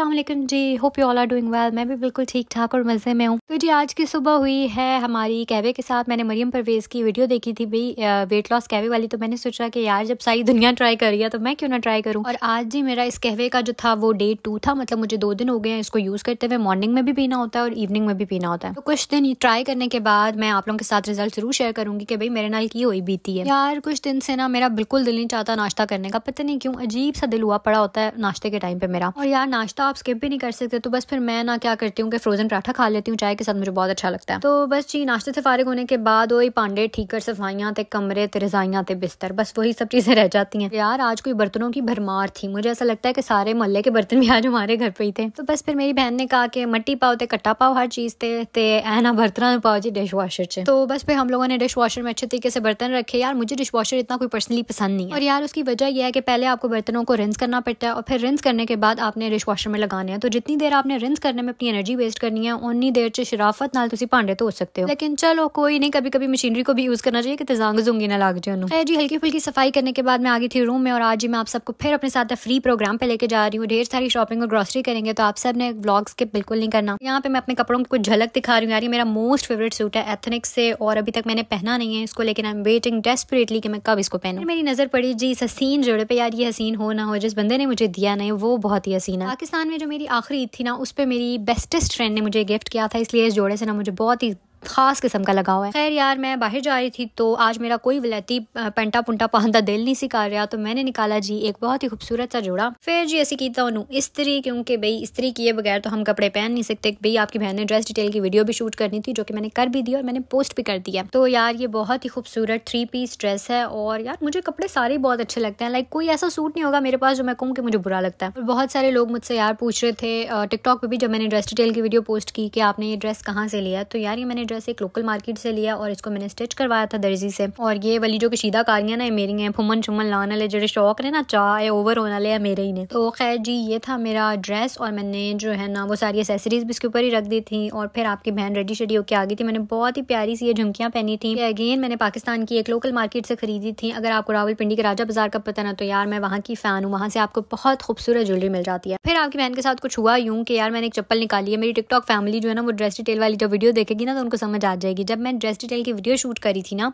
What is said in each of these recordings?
Aslam ji hope you all are doing well मैं भी बिल्कुल ठीक ठाक और मज़े में हूँ तो जी आज की सुबह हुई है हमारी कैवे के साथ मैंने मरियम परवेज़ की वीडियो देखी थी भाई वेट लॉस कैवे वाली तो मैंने सोचा कि यार जब सारी दुनिया ट्राई कर रही है तो मैं क्यों ना ट्राई करूँ और आज जी मेरा इस कहवे का जो था वो डे टू था मतलब मुझे दो दिन हो गए हैं इसको यूज़ करते हुए मॉर्निंग में भी पीना होता है और इवनिंग में भी पीना होता है तो कुछ दिन ट्राई करने के बाद मैं आप लोगों के साथ रिजल्ट जरूर शेयर करूँगी कि भाई मेरे नाल की हुई बीती है यार कुछ दिन से ना मेरा बिल्कुल दिल नहीं चाहता नाश्ता करने का पता नहीं क्यों अजीब सा दिल हुआ पड़ा होता है नाश्ते के टाइम पे मेरा और यार नाश्ता आप स्किप भी नहीं कर सकते तो बस फिर मैं ना क्या करती हूँ कि फ्रोज़न पराठा खा लेती हूँ चाय के साथ मुझे बहुत अच्छा लगता है तो बस जी नाश्ते से फारिग होने के बाद वही पांडे ठीकर सफाइयाँ थे कमरे थे रजाइयाँ थे बिस्तर बस वही सब चीज़ें रह जाती हैं यार आज कोई बर्तनों की भरमार थी मुझे ऐसा लगता है कि सारे महल्ले के बर्तन भी आज हमारे घर पर ही थे तो बस फिर मेरी बहन ने कहा कि मट्टी पाओ थे कट्टा पाओ हर चीज़ थे ते ऐना बर्तन पाओ जी डिश वाशर से तो बस फिर हम लोगों ने डिश वाशर में अच्छे तरीके से बर्तन रखे यार मुझे डिश वाशर इतना कोई पर्सनली पसंद नहीं है और यार उसकी वजह यह है कि पहले आपको बर्तनों को रिंस करना पड़ता है और फिर रिंस करने के बाद आपने डिश वाशर में में लगाने हैं तो जितनी देर आपने रिंस करने में अपनी एनर्जी वेस्ट करनी है उन्नी देर से शराफत ਨਾਲ ਤੁਸੀਂ ਭਾਂਡੇ ਧੋ ਸਕਦੇ ਹੋ ਲੇਕਿਨ ਚਲੋ ਕੋਈ ਨਹੀਂ कभी ਕभी ਮਸ਼ੀਨਰੀ ਕੋ ਵੀ ਯੂਜ਼ ਕਰਨਾ ਚਾਹੀਏ ਕਿ ਤਜ਼ਾਂਗ ਜ਼ੁੰਗੀ ਨਾ ਲੱਗ ਜਾਏ जी हल्की फुल्की सफाई करने के बाद मैं आ गई थी रूम में और आज ही मैं आप सबको फिर अपने साथ फ्री प्रोग्राम पे लेके जा रही हूँ ढेर सारी शॉपिंग और ग्रॉसरी करेंगे तो आप सब ने ब्लॉग्स के बिल्कुल नहीं करना यहाँ पे मैं अपने कपड़ों को झलक दिखा रही हूँ यार ये मेरा मोस्ट फेवरेट सूट है एथनिक से और अभी तक मैंने पहना नहीं है इसको लेकिन आई एम वेटिंग डेस्परेटली कि मैं कब इसको पहनूँ मेरी नजर पड़ी जी इस हसीन जोड़े पे यार ये हसीन हो ना हो जिस बंदे ने मुझे दिया नहीं वो बहुत ही हसीन है पाकिस्तान में जो मेरी आखिरी ईद थी ना उस पर मेरी बेस्टेस्ट फ्रेंड ने मुझे गिफ्ट किया था इसलिए इस जोड़े से ना मुझे बहुत ही ख़ास किस्म का लगाव है खैर यार मैं बाहर जा रही थी तो आज मेरा कोई वलैती पेंटा पुंटा पहनता दिल नहीं सिखा रहा तो मैंने निकाला जी एक बहुत ही खूबसूरत सा जोड़ा फिर जी ऐसे की तो इस्त्री क्योंकि भाई इस्त्री किए बगैर तो हम कपड़े पहन नहीं सकते भाई आपकी बहन ने ड्रेस डिटेल की वीडियो भी शूट करनी थी जो कि मैंने कर भी दी और मैंने पोस्ट भी कर दिया तो यार ये बहुत ही खूबसूरत थ्री पीस ड्रेस है और यार मुझे कपड़े सारे बहुत अच्छे लगते हैं लाइक कोई ऐसा सूट नहीं होगा मेरे पास जो मैं कहूँ कि मुझे बुरा लगता है बहुत सारे लोग मुझसे यार पूछ रहे थे टिकटॉक पर भी जब मैंने ड्रेस डिटेल की वीडियो पोस्ट की कि आपने ये ड्रेस कहाँ से लिया तो यार ये मैंने ड्रेस एक लोकल मार्केट से लिया और इसको मैंने स्टिच करवाया था दर्जी से और ये वाली जो कशीदा कारियां ना मेरी हैं फुमन शुमन लाने वाले जो शौक ने ना चाय ओवर होने वाले मेरे ही ने तो खैर जी ये था मेरा ड्रेस और मैंने जो है ना वो सारी एसेसरीज भी इसके ऊपर ही रख दी थी और फिर आपकी बहन रेडी शेडी होकर आ गई थी मैंने बहुत ही प्यारी सी ये झुमकियां पहनी थी अगेन मैंने पाकिस्तान की एक लोकल मार्केट से खरीदी थी अगर आपको पिंडी के राजा बाजार का पता ना तो यार मैं वहाँ की फ़ैन हूँ वहाँ से आपको बहुत खूबसूरत ज्वेलरी मिल जाती है फिर आपकी बहन के साथ कुछ हुआ यूँ कि यार मैंने एक चप्पल निकाली है मेरी टिकटॉक फैमिली जो है ना वो ड्रेस डिटेल वाली जो वीडियो देखेगी ना तो उनको समझ आ जाएगी जब मैं ड्रेस डिटेल की वीडियो शूट करी थी ना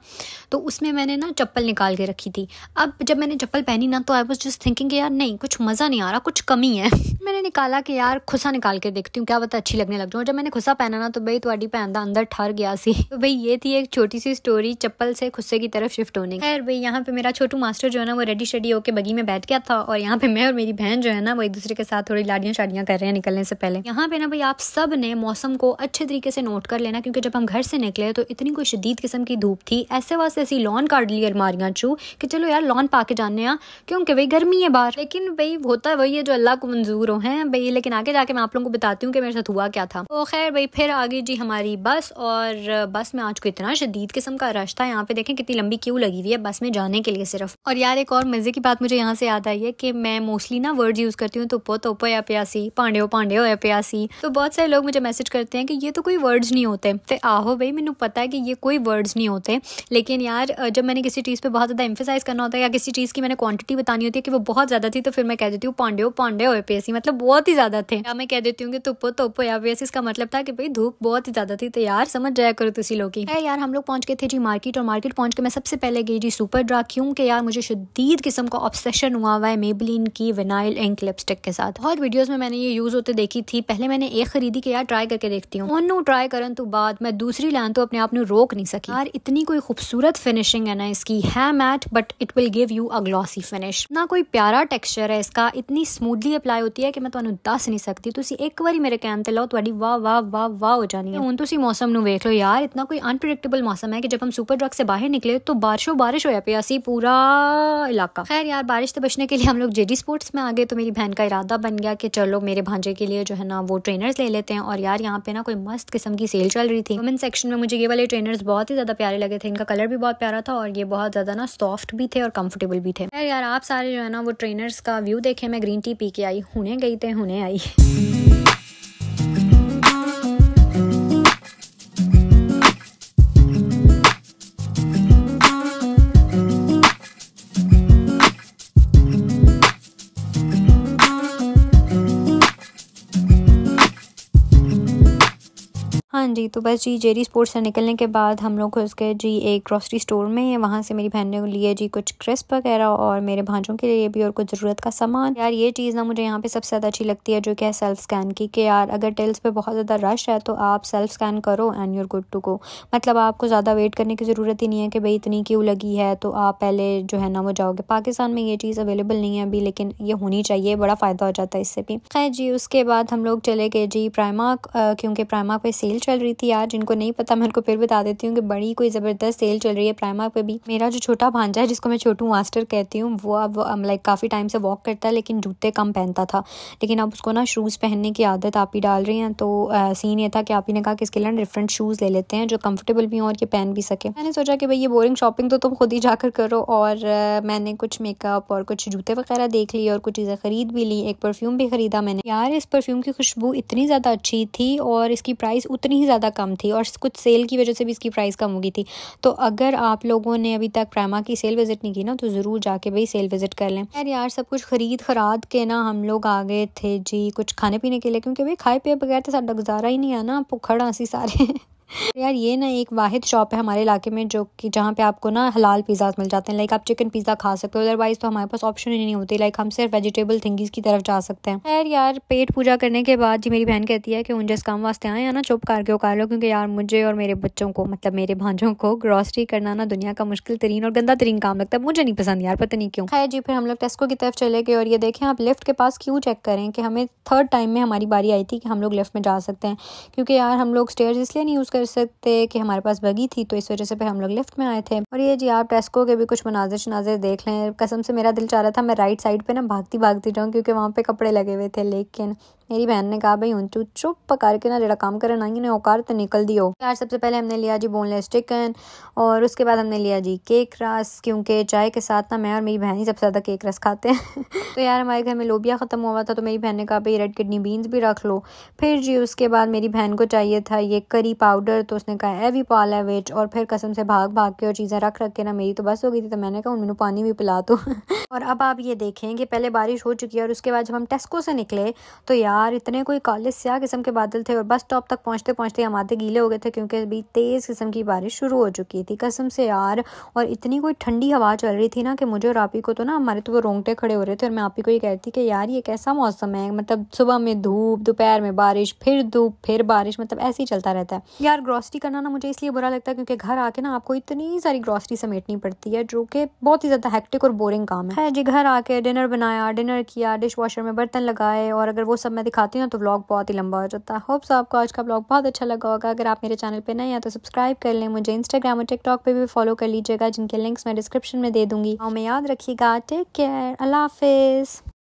तो उसमें मैंने ना चप्पल निकाल के रखी थी अब जब मैंने चप्पल पहनी ना तो आई वॉज जस्ट थिंकिंग यार नहीं कुछ मज़ा नहीं आ रहा कुछ कमी है मैंने निकाला कि यार खुसा निकाल के देखती हूँ क्या पता अच्छी लगने लग जाऊँ जब मैंने खुसा पहना ना तो भाई थोड़ी भैन का अंदर ठहर गया सी तो भाई ये थी एक छोटी सी स्टोरी चप्पल से खुस्से की तरफ शिफ्ट होने खैर भाई यहाँ पे मेरा छोटू मास्टर जो है ना वो रेडी शेडी होकर बगी में बैठ गया था और यहाँ पे मैं और मेरी बहन जो है ना वो एक दूसरे के साथ थोड़ी लाडियाँ शाडियाँ कर रहे हैं निकलने से पहले यहाँ पे ना भाई आप सब ने मौसम को अच्छे तरीके से नोट कर लेना क्योंकि जब जब हम घर से निकले तो इतनी कोई शदीद किस्म की धूप थी ऐसे वास्ते ऐसी लॉन काट ली अलमारियाँ चू कि चलो यार लॉन पा के जाने हैं क्योंकि भाई गर्मी है बाहर लेकिन भाई होता है वही है जो अल्लाह को मंजूर हो हैं भाई लेकिन आगे जाके मैं आप लोगों को बताती हूँ कि मेरे साथ हुआ क्या था तो खैर भाई फिर आ गई जी हमारी बस और बस में आज को इतना शदीद किस्म का रश था यहाँ पे देखें कितनी लंबी क्यू लगी हुई है बस में जाने के लिए सिर्फ और यार एक और मज़े की बात मुझे यहाँ से याद आई है कि मैं मोस्टली ना वर्ड यूज़ करती हूँ तोपो तोपो या प्यासी पांडे हो पांडे हो या प्यासी तो बहुत सारे लोग मुझे मैसेज करते हैं कि ये तो कोई वर्ड्स नहीं होते आहो भाई मैंने पता है कि ये कोई वर्ड्स नहीं होते लेकिन यार जब मैंने किसी चीज़ पर बहुत ज़्यादा एम्फोसाइज़ करना होता है या किसी चीज़ की मैंने क्वांटिटी बतानी होती है कि वो बहुत ज़्यादा थी तो फिर मैं कह देती हूँ पांडे हो पांडे हो पे मतलब बहुत ही ज़्यादा थे या मैं कह देती हूँ कि तुप्पो तुप्पो या पे इसका मतलब था कि भाई धूप बहुत ही ज़्यादा थी तो यार समझ जाया करो तुसी लोग की यार हम लोग पहुँच गए थे जी मार्केट और मार्केट पहुँच के मैं सबसे पहले गई जी सुपर ड्रा क्यों कि यार मुझे शदीद किस्म का ऑब्सेशन हुआ हुआ है मेबलिन की विनाइल इंक लिपस्टिक के साथ बहुत वीडियोज़ में मैंने ये यूज़ होते देखी थी पहले मैंने एक खरीदी कि यार ट्राई करके देखती हूँ ओनू ट्राई करने तो बाद मैं दूसरी लाइन तो अपने आप में रोक नहीं सकी यार इतनी कोई खूबसूरत फिनिशिंग है ना इसकी है matte but it will give you a glossy finish ना कोई प्यारा टेक्सचर है इसका इतनी स्मूथली ਅਪਲਾਈ होती है ਕਿ ਮੈਂ तो दस नहीं सकती ਤੁਸੀਂ एक बार मेरे ਕੈਮ से ਲਾਓ ਤੁਹਾਡੀ वाह वाह वाह वाह हो ਜਾਣੀ ਹੈ ਹੁਣ ਤੁਸੀਂ मौसम ਨੂੰ ਵੇਖ ਲਓ ਯਾਰ ਇਤਨਾ ਕੋਈ ਅਨਪ੍ਰੈਡਿਕਟੇਬਲ ਮੌਸਮ जब हम सुपर ड्रग से बाहर निकले तो बारिशों बारिश होया पे असी पूरा इलाका खैर यार बारिश से बचने के लिए हम लोग जेडी स्पोर्ट्स में आ गए तो मेरी बहन का इरादा बन गया कि चलो मेरे भांजे के लिए जो है ना वो ट्रेनर्स ले लेते हैं और यार यहाँ पे ना कोई मस्त किस्म की सेल चल रही थी वुमेन सेक्शन में मुझे ये वाले ट्रेनर्स बहुत ही ज़्यादा प्यारे लगे थे इनका कलर भी बहुत प्यारा था और ये बहुत ज़्यादा ना सॉफ्ट भी थे और कंफर्टेबल भी थे यार आप सारे जो है ना वो ट्रेनर्स का व्यू देखे मैं ग्रीन टी पी के आई हुने गई थे हुने आई हाँ जी तो बस जी जेरी स्पोर्ट्स से निकलने के बाद हम लोग घुस गए जी एक ग्रॉसरी स्टोर में वहाँ से मेरी बहन ने लिए जी कुछ क्रिस्प वगैरह और मेरे भाजों के लिए भी और कुछ ज़रूरत का सामान यार ये चीज़ ना मुझे यहाँ पे सबसे ज़्यादा अच्छी लगती है जो कि है सेल्फ स्कैन की कि यार अगर टेल्स पे बहुत ज़्यादा रश है तो आप सेल्फ स्कैन करो and you're good to go मतलब आपको ज़्यादा वेट करने की ज़रूरत ही नहीं है कि भाई इतनी क्यों लगी है तो आप पहले जो है ना वो जाओगे पाकिस्तान में ये चीज़ अवेलेबल नहीं है अभी लेकिन ये होनी चाहिए बड़ा फ़ायदा हो जाता है इससे भी खैर जी उसके बाद हम लोग चले गए जी प्राइमार्क क्योंकि प्राइमार्क पर सेल चल चल रही थी यार जिनको नहीं पता मैं उनको फिर बता देती हूँ कि बड़ी कोई ज़बरदस्त सेल चल रही है प्राइमा पे भी मेरा जो छोटा भांजा है जिसको मैं छोटू मास्टर कहती हूँ वो अब लाइक काफ़ी टाइम से वॉक करता है लेकिन जूते कम पहनता था लेकिन अब उसको ना शूज़ पहनने की आदत आप ही डाल रही है तो सीन ये था कि आप ही ने कहा कि इसके लिए डिफरेंट शूज़ ले लेते हैं जो कम्फर्टेबल भी हों और ये पहन भी सके मैंने सोचा कि भाई ये बोरिंग शॉपिंग तो तुम खुद ही जाकर करो और मैंने कुछ मेकअप और कुछ जूते वगैरह देख लिए और कुछ चीज़ें ख़रीद भी ली एक परफ्यूम भी ख़रीदा मैंने यार इस परफ्यूम की खुशबू इतनी ज़्यादा अच्छी थी और इसकी प्राइस उतनी इतनी ही ज़्यादा कम थी और कुछ सेल की वजह से भी इसकी प्राइस कम हो गई थी तो अगर आप लोगों ने अभी तक प्रैमा की सेल विज़िट नहीं की ना तो ज़रूर जाके भाई सेल विज़िट कर लें यार यार सब कुछ खरीद खराद के ना हम लोग आ गए थे जी कुछ खाने पीने के लिए क्योंकि भाई खाए पिए बगैर तो साढ़ा गुजारा ही नहीं है ना भुखड़ सी सारे यार ये ना एक वाहिद शॉप है हमारे इलाके में जो कि जहाँ पे आपको ना हलाल पिज़्ज़ाज मिल जाते हैं लाइक आप चिकन पिज़्ज़ा खा सकते हो अदरवाइज़ तो हमारे पास ऑप्शन ही नहीं होती लाइक हम सिर्फ वेजिटेबल थिंगीज़ की तरफ जा सकते हैं यार यार पेट पूजा करने के बाद जी मेरी बहन कहती है कि उन जिस काम वास्ते आए ना चुप करके उकार लो क्योंकि यार मुझे और मेरे बच्चों को मतलब मेरे भाजों को ग्रॉसरी करना ना दुनिया का मुश्किल तरीन और गंदा तरीन काम लगता है मुझे नहीं पसंद यार पता नहीं क्यों है जी फिर हम लोग टेस्को की तरफ चले गए और ये देखें आप लिफ्ट के पास क्यों चेक करें कि हमें थर्ड टाइम में हमारी बारी आई थी कि हम लोग लिफ्ट में जा सकते हैं क्योंकि यार हम लोग स्टेयर इसलिए नहीं यूज़ कर सकते कि हमारे पास बगी थी तो इस वजह से हम लोग लेफ्ट में आए थे और ये जी आप टेस्को के भी कुछ मनाजिर शनाजिर देख लें कसम से मेरा दिल चाह रहा था मैं राइट साइड पर ना भागती भागती जाऊँ क्योंकि वहाँ पर कपड़े लगे हुए थे लेकिन मेरी बहन ने कहा भाई ऊंचू चुप करके ना जरा काम करे ना इन्हें औकार तो निकल दियो यार सबसे पहले हमने लिया जी बोनलेस चिकन और उसके बाद हमने लिया जी केक रस क्योंकि चाय के साथ ना मैं और मेरी बहन ही सबसे ज़्यादा केक रस खाते हैं तो यार हमारे घर में लोबिया ख़त्म हुआ था तो मेरी बहन ने कहा भाई रेड किडनी बीन्स भी रख लो फिर जी उसके बाद मेरी बहन को चाहिए था ये करी पाउडर तो उसने कहा भी पाला वेज और फिर कसम से भाग भाग के और चीज़ें रख रख के ना मेरी तो बस हो गई थी तो मैंने कहा उन्होंने पानी भी पिला दो और अब आप ये देखें कि पहले बारिश हो चुकी है और उसके बाद जब हम टेस्को से निकले तो यार यार इतने कोई काले स्याह किस्म के बादल थे और बस स्टॉप तक पहुंचते पहुंचते हम आते गीले हो गए थे क्योंकि अभी तेज़ किस्म की बारिश शुरू हो चुकी थी कसम से यार और इतनी कोई ठंडी हवा चल रही थी ना कि मुझे और आपी को तो ना हमारे तो वो रोंगटे खड़े हो रहे थे और मैं ही को ये कह रही थी कि यार ये कैसा मौसम है मतलब सुबह में धूप दोपहर में बारिश फिर धूप फिर बारिश मतलब ऐसे ही चलता रहता है यार ग्रॉसरी करना ना मुझे इसलिए बुरा लगता है क्योंकि घर आके ना आपको इतनी सारी ग्रॉसरी समेटनी पड़ती है जो कि बहुत ही ज़्यादा हैक्टिक और बोरिंग काम है जी घर आके डिनर बनाया डिनर किया डिश वॉशर में बर्तन लगाए और अगर वो सब मैं दिखाती हूँ तो ब्लॉग बहुत ही लंबा हो जाता है होप्स आपको आज का ब्लॉग बहुत अच्छा लगा होगा अगर आप मेरे चैनल पर नए हैं तो सब्सक्राइब कर लें मुझे इंस्टाग्राम और टिकटॉक पर भी फॉलो कर लीजिएगा जिनके लिंक्स मैं डिस्क्रिप्शन में दे दूँगी हमें याद रखिएगा टेक केयर अल्लाह हाफिज़